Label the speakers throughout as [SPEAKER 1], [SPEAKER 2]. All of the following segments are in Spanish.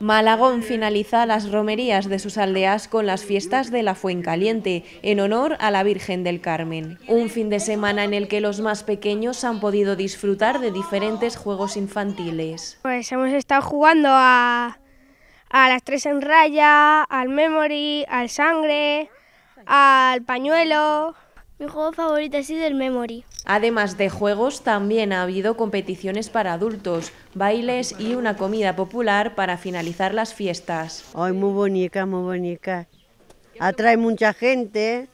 [SPEAKER 1] Malagón finaliza las romerías de sus aldeas con las fiestas de la Fuencaliente, en honor a la Virgen del Carmen. Un fin de semana en el que los más pequeños han podido disfrutar de diferentes juegos infantiles.
[SPEAKER 2] Pues hemos estado jugando a, a las tres en raya, al memory, al sangre, al pañuelo. Mi juego favorito ha sido el Memory.
[SPEAKER 1] Además de juegos, también ha habido competiciones para adultos, bailes y una comida popular para finalizar las fiestas.
[SPEAKER 3] Ay, muy bonita, muy bonita. Atrae mucha gente,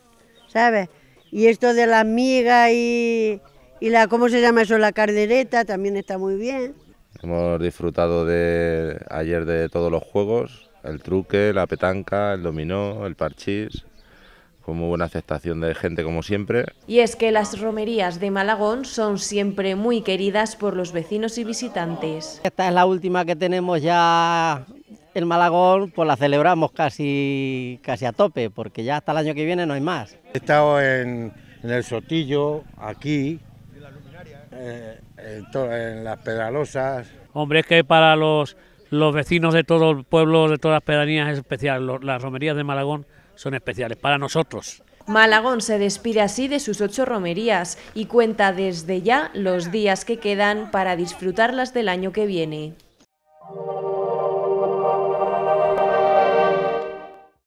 [SPEAKER 3] ¿sabes? Y esto de la amiga y, la, ¿cómo se llama eso? La cardereta también está muy bien.
[SPEAKER 4] Hemos disfrutado de ayer de todos los juegos, el truque, la petanca, el dominó, el parchís, con buena aceptación de gente como siempre.
[SPEAKER 1] Y es que las romerías de Malagón son siempre muy queridas por los vecinos y visitantes. Esta es la última que tenemos ya
[SPEAKER 3] en Malagón, pues la celebramos casi, casi a tope, porque ya hasta el año que viene no hay más. He
[SPEAKER 5] estado en, el Sotillo, aquí, eh, en, las Pedalosas". Hombre, es que para los, los vecinos de todo el pueblo, de todas las pedanías es especial, las romerías de Malagón son especiales para nosotros.
[SPEAKER 1] Malagón se despide así de sus ocho romerías y cuenta desde ya los días que quedan para disfrutarlas del año que viene.